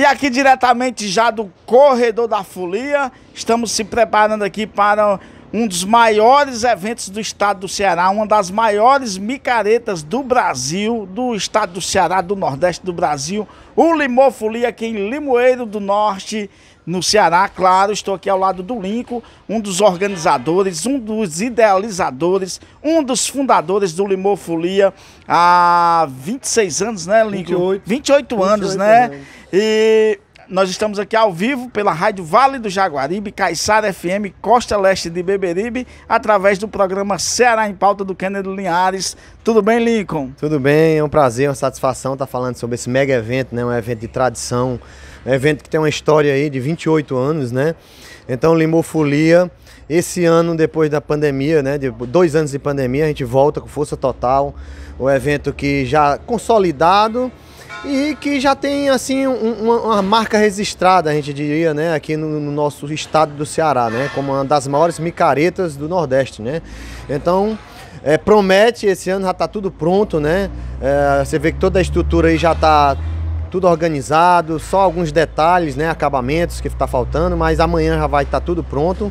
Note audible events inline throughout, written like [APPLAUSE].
E aqui diretamente já do corredor da folia, estamos se preparando aqui para um dos maiores eventos do estado do Ceará, uma das maiores micaretas do Brasil, do estado do Ceará, do Nordeste do Brasil, o Limofolia aqui em Limoeiro do Norte, no Ceará, claro, estou aqui ao lado do Lincoln, um dos organizadores, um dos idealizadores, um dos fundadores do Limofolia há 26 anos, né, Lincoln? 28, 28 anos, 28 né? Anos. E nós estamos aqui ao vivo pela Rádio Vale do Jaguaribe, Caiçara FM, Costa Leste de Beberibe, através do programa Ceará em Pauta do Kennedy Linhares. Tudo bem, Lincoln? Tudo bem, é um prazer, uma satisfação estar falando sobre esse mega evento, né? Um evento de tradição, um evento que tem uma história aí de 28 anos, né? Então, Limofolia, esse ano, depois da pandemia, né, de dois anos de pandemia, a gente volta com força total. O evento que já consolidado, e que já tem assim um, uma, uma, marca registrada, a gente diria, né, aqui no, no, nosso estado do Ceará, né, como uma das maiores micaretas do Nordeste, né. Então é, promete esse ano já está tudo pronto, né. É, você vê que toda a estrutura aí já está tudo organizado, só alguns detalhes, né, acabamentos que está faltando, mas amanhã já vai estar tá tudo pronto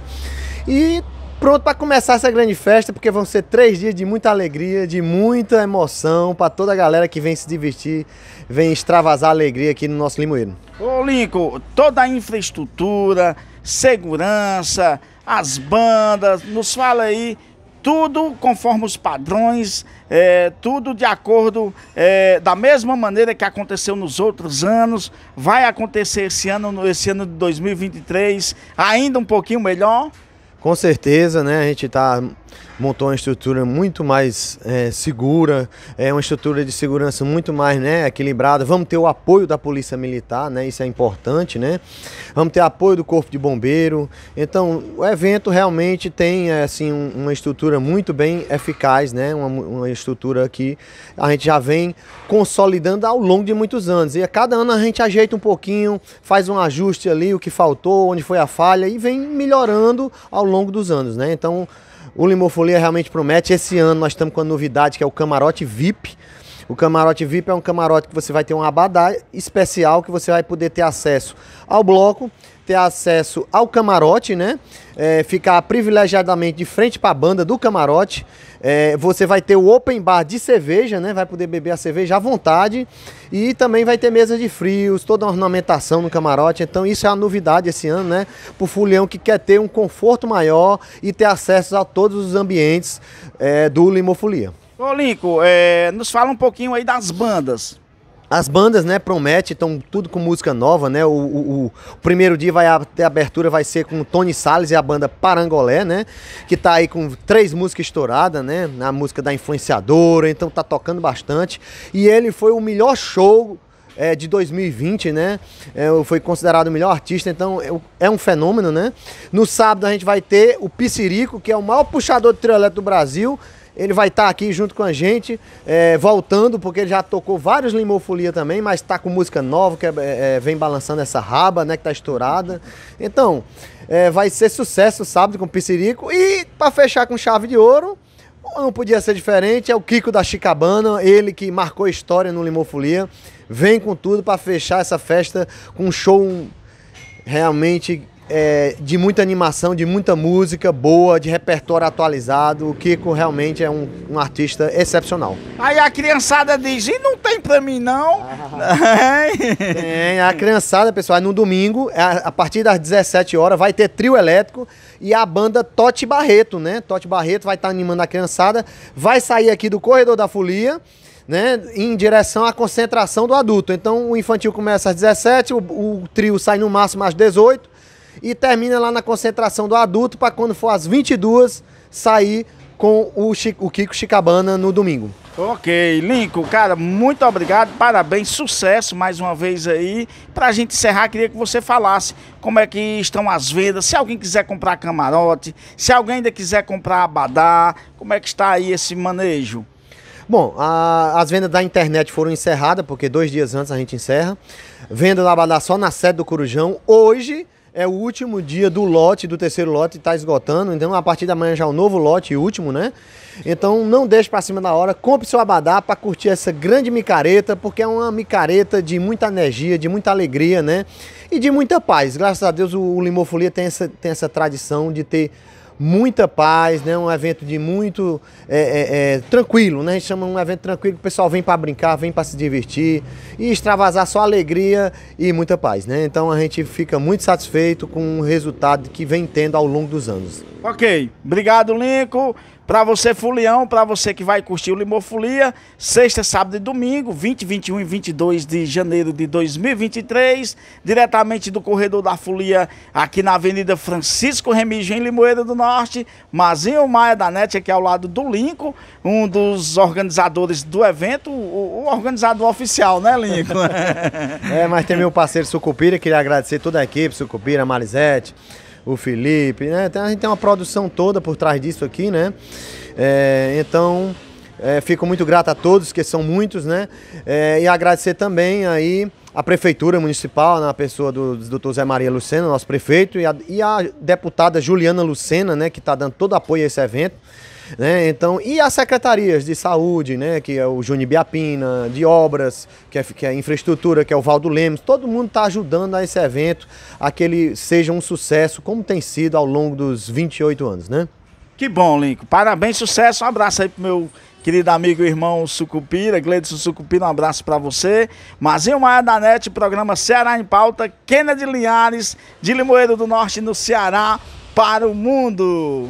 e pronto para começar essa grande festa, porque vão ser três dias de muita alegria, de muita emoção para toda a galera que vem se divertir, vem extravasar alegria aqui no nosso Limoeiro. Ô Lincoln, toda a infraestrutura, segurança, as bandas, nos fala aí tudo conforme os padrões, é, tudo de acordo, é, da mesma maneira que aconteceu nos outros anos, vai acontecer esse ano, esse ano de 2023, ainda um pouquinho melhor? Com certeza, né? A gente está montou uma estrutura muito mais é, segura, é uma estrutura de segurança muito mais né, equilibrada. Vamos ter o apoio da Polícia Militar, né, isso é importante, né? Vamos ter apoio do Corpo de Bombeiro. Então, o evento realmente tem é, assim uma estrutura muito bem eficaz, né? Uma, uma estrutura que a gente já vem consolidando ao longo de muitos anos. E a cada ano a gente ajeita um pouquinho, faz um ajuste ali, o que faltou, onde foi a falha e vem melhorando ao longo dos anos, né? Então, o Limofolia realmente promete. Esse ano nós estamos com a novidade que é o camarote VIP. O camarote VIP é um camarote que você vai ter um abadá especial que você vai poder ter acesso ao bloco, ter acesso ao camarote, né? É, ficar privilegiadamente de frente para a banda do camarote. É, você vai ter o open bar de cerveja, né? Vai poder beber a cerveja à vontade. E também vai ter mesa de frios, toda a ornamentação no camarote. Então isso é a novidade esse ano, né? Para o fulião que quer ter um conforto maior e ter acesso a todos os ambientes é, do Limofolia. Ô, Lincoln, é, nos fala um pouquinho aí das bandas. As bandas, né, promete, estão tudo com música nova, né? O, o, o primeiro dia vai ter abertura, vai ser com o Tony Salles e a banda Parangolé, né? Que tá aí com três músicas estouradas, né? A música da influenciadora, então tá tocando bastante. E ele foi o melhor show é, de 2020, né? É, foi considerado o melhor artista, então é, é um fenômeno, né? No sábado a gente vai ter o Piscirico, que é o maior puxador de trio elétrico do Brasil ele vai estar tá aqui junto com a gente, é, voltando, porque ele já tocou vários Limofolia também, mas está com música nova, que é, é, vem balançando essa raba, né? Que está estourada. Então, vai ser sucesso sábado com o Piscirico. E para fechar com chave de ouro, não podia ser diferente, é o Kiko da Chicabana, ele que marcou história no Limofolia. Vem com tudo para fechar essa festa com um show realmente é, de muita animação, de muita música boa, de repertório atualizado. O Kiko realmente é um, um artista excepcional. Aí a criançada diz, e não tem pra mim não? Ah, [LAUGHS] tem, a criançada, pessoal, no domingo, é a, partir das 17 horas, vai ter trio elétrico e a banda Tote Barreto, né? Tote Barreto vai estar tá animando a criançada, vai sair aqui do Corredor da Folia, né, em direção à concentração do adulto. Então o infantil começa às 17, o, o trio sai no máximo às 18, e termina lá na concentração do adulto para quando for às 22 sair com o, Chico, o Kiko Chicabana no domingo. Ok, Lincoln, cara, muito obrigado, parabéns, sucesso mais uma vez aí. para a gente encerrar, queria que você falasse como é que estão as vendas, se alguém quiser comprar camarote, se alguém ainda quiser comprar abadá, como é que está aí esse manejo? Bom, a, as vendas da internet foram encerradas, porque dois dias antes a gente encerra. Venda da abadá só na sede do Corujão. Hoje, é o último dia do lote, do terceiro lote, está esgotando. Então, a partir da manhã já é o novo lote, o último, né? Então, não deixe para cima da hora. Compre seu abadá para curtir essa grande micareta, porque é uma micareta de muita energia, de muita alegria, né? E de muita paz. Graças a Deus, o, o Limofolia tem essa, tem essa tradição de ter muita paz, né? Um evento de muito é, é, é, tranquilo, né? A gente chama um evento tranquilo que o pessoal vem para brincar, vem para se divertir e extravasar só alegria e muita paz, né? Então a gente fica muito satisfeito com o resultado que vem tendo ao longo dos anos. Ok, obrigado Lincoln. Para você fulião, para você que vai curtir o Limofolia, sexta, sábado e domingo, 20, 21 e 22 de janeiro de 2023, diretamente do corredor da Folia, aqui na Avenida Francisco Remigio, em Limoeiro do Norte, Mazinho Maia da NET, aqui ao lado do Linco, um dos organizadores do evento, o, o organizador oficial, né, Lincoln? [LAUGHS] é, mas tem meu parceiro Sucupira, queria agradecer toda a equipe, Sucupira, Malizete o Felipe, né? a gente tem uma produção toda por trás disso aqui, né? É, então, é, fico muito grato a todos, que são muitos, né? É, e agradecer também aí a Prefeitura Municipal, na né? pessoa do, do doutor Zé Maria Lucena, nosso prefeito, e a, e a deputada Juliana Lucena, né? Que está dando todo apoio a esse evento. Né? Então, e as secretarias de saúde, né? que é o Juni Biapina, de obras, que é, que é infraestrutura, que é o Valdo Lemos, todo mundo está ajudando a esse evento a que ele seja um sucesso, como tem sido ao longo dos 28 anos, né? Que bom, Lincoln. Parabéns, sucesso. Um abraço aí pro meu querido amigo e irmão Sucupira, Gleidson Sucupira, um abraço para você. Mazinho Maia da NET, programa Ceará em Pauta, Kennedy Linhares, de Limoeiro do Norte, no Ceará, para o mundo.